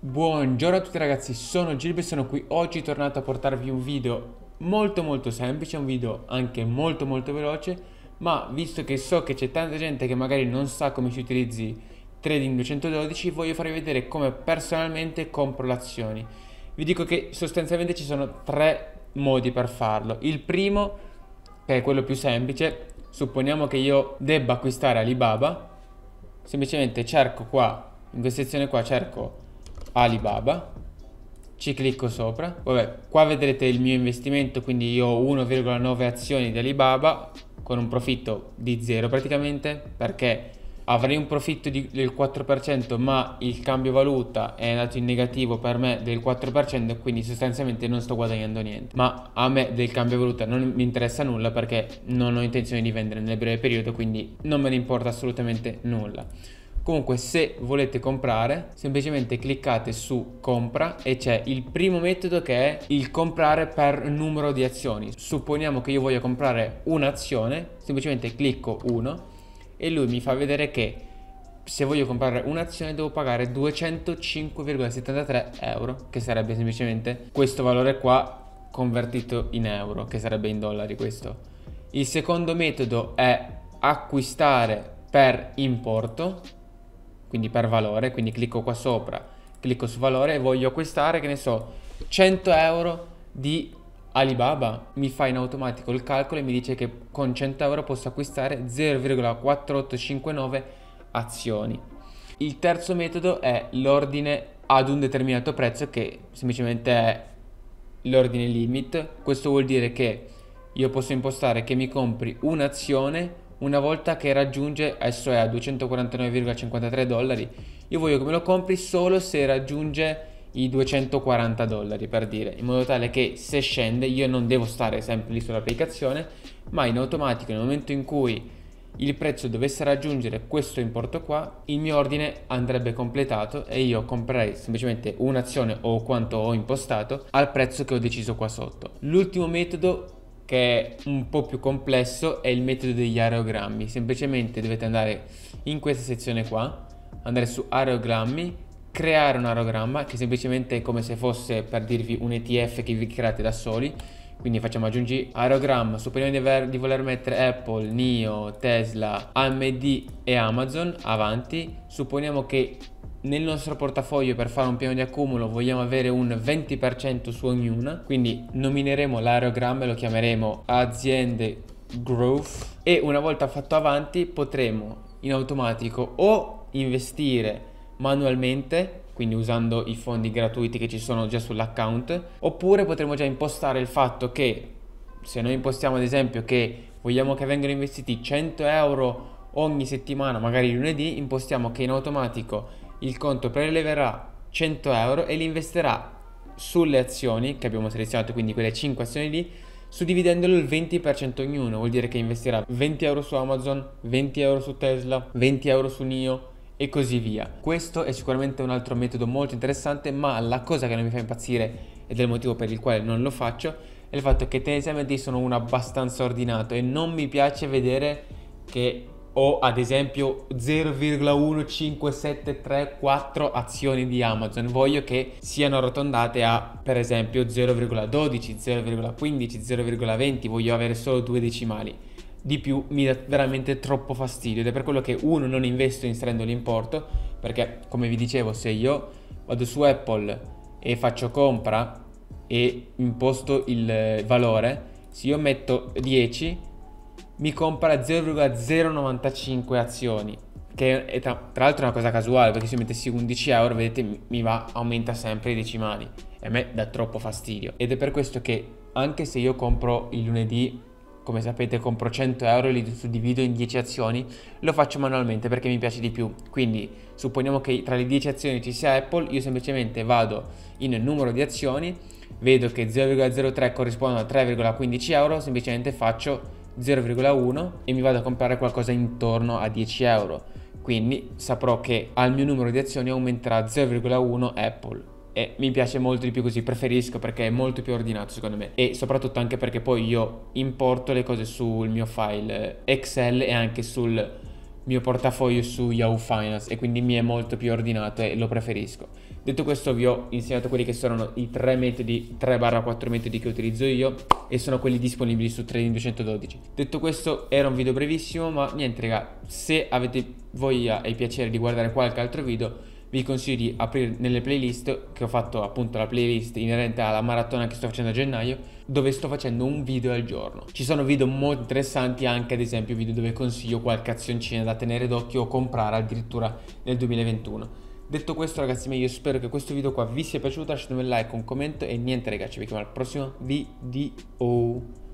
Buongiorno a tutti ragazzi, sono Gilbe e sono qui oggi tornato a portarvi un video molto molto semplice, un video anche molto molto veloce ma visto che so che c'è tanta gente che magari non sa come si utilizzi Trading 212 voglio farvi vedere come personalmente compro le azioni vi dico che sostanzialmente ci sono tre modi per farlo il primo, che è quello più semplice supponiamo che io debba acquistare Alibaba semplicemente cerco qua, in questa sezione qua cerco Alibaba, ci clicco sopra, vabbè qua vedrete il mio investimento, quindi io ho 1,9 azioni di Alibaba con un profitto di zero praticamente perché avrei un profitto di, del 4% ma il cambio valuta è andato in negativo per me del 4% quindi sostanzialmente non sto guadagnando niente ma a me del cambio valuta non mi interessa nulla perché non ho intenzione di vendere nel breve periodo quindi non me ne importa assolutamente nulla comunque se volete comprare semplicemente cliccate su compra e c'è il primo metodo che è il comprare per numero di azioni supponiamo che io voglia comprare un'azione semplicemente clicco 1 e lui mi fa vedere che se voglio comprare un'azione devo pagare 205,73 euro che sarebbe semplicemente questo valore qua convertito in euro che sarebbe in dollari questo il secondo metodo è acquistare per importo quindi per valore, quindi clicco qua sopra, clicco su valore e voglio acquistare, che ne so, 100 euro di Alibaba, mi fa in automatico il calcolo e mi dice che con 100 euro posso acquistare 0,4859 azioni. Il terzo metodo è l'ordine ad un determinato prezzo che semplicemente è l'ordine limit. Questo vuol dire che io posso impostare che mi compri un'azione una volta che raggiunge, adesso è a 249,53 dollari, io voglio che me lo compri solo se raggiunge i 240 dollari per dire, in modo tale che se scende io non devo stare sempre lì sull'applicazione, ma in automatico nel momento in cui il prezzo dovesse raggiungere questo importo qua, il mio ordine andrebbe completato e io comprerei semplicemente un'azione o quanto ho impostato al prezzo che ho deciso qua sotto. L'ultimo metodo che è un po' più complesso è il metodo degli areogrammi. Semplicemente dovete andare in questa sezione qua, andare su areogrammi, creare un areogramma che semplicemente è come se fosse per dirvi un ETF che vi create da soli. Quindi facciamo aggiungi aerogramma, supponiamo di, aver, di voler mettere Apple, NIO, Tesla, AMD e Amazon avanti. Supponiamo che nel nostro portafoglio per fare un piano di accumulo vogliamo avere un 20% su ognuna, quindi nomineremo l'aerogramma e lo chiameremo aziende growth e una volta fatto avanti potremo in automatico o investire manualmente quindi usando i fondi gratuiti che ci sono già sull'account oppure potremo già impostare il fatto che se noi impostiamo ad esempio che vogliamo che vengano investiti 100 euro ogni settimana magari lunedì impostiamo che in automatico il conto preleverà 100 euro e li investirà sulle azioni che abbiamo selezionato, quindi quelle 5 azioni lì, suddividendolo il 20% ognuno, vuol dire che investirà 20 euro su Amazon, 20 euro su Tesla, 20 euro su NIO e così via. Questo è sicuramente un altro metodo molto interessante, ma la cosa che non mi fa impazzire ed è il motivo per il quale non lo faccio è il fatto che tendenzialmente sono uno abbastanza ordinato e non mi piace vedere che o ad esempio 0,15734 azioni di Amazon, voglio che siano arrotondate a per esempio 0,12, 0,15, 0,20, voglio avere solo due decimali. Di più mi dà veramente troppo fastidio ed è per quello che uno non investo inserendo l'importo, perché come vi dicevo, se io vado su Apple e faccio compra e imposto il eh, valore, se io metto 10 mi compra 0,095 azioni, che è tra, tra l'altro è una cosa casuale, perché se io mettessi 11 euro, vedete, mi va, aumenta sempre i decimali, e a me dà troppo fastidio. Ed è per questo che anche se io compro il lunedì come sapete compro 100 euro e li suddivido in 10 azioni, lo faccio manualmente perché mi piace di più. Quindi supponiamo che tra le 10 azioni ci sia Apple, io semplicemente vado in numero di azioni, vedo che 0,03 corrispondono a 3,15 euro, semplicemente faccio 0,1 e mi vado a comprare qualcosa intorno a 10 euro. Quindi saprò che al mio numero di azioni aumenterà 0,1 Apple. E mi piace molto di più così, preferisco perché è molto più ordinato secondo me e soprattutto anche perché poi io importo le cose sul mio file Excel e anche sul mio portafoglio su Yahoo Finance e quindi mi è molto più ordinato e lo preferisco. Detto questo vi ho insegnato quelli che sono i tre metodi, 3-4 metodi che utilizzo io e sono quelli disponibili su Trading 212. Detto questo era un video brevissimo ma niente raga, se avete voglia e piacere di guardare qualche altro video vi consiglio di aprire nelle playlist che ho fatto appunto la playlist inerente alla maratona che sto facendo a gennaio dove sto facendo un video al giorno ci sono video molto interessanti anche ad esempio video dove consiglio qualche azioncina da tenere d'occhio o comprare addirittura nel 2021 Detto questo ragazzi, io spero che questo video qua vi sia piaciuto, lasciatemi un like, un commento e niente ragazzi, vi vediamo al prossimo video.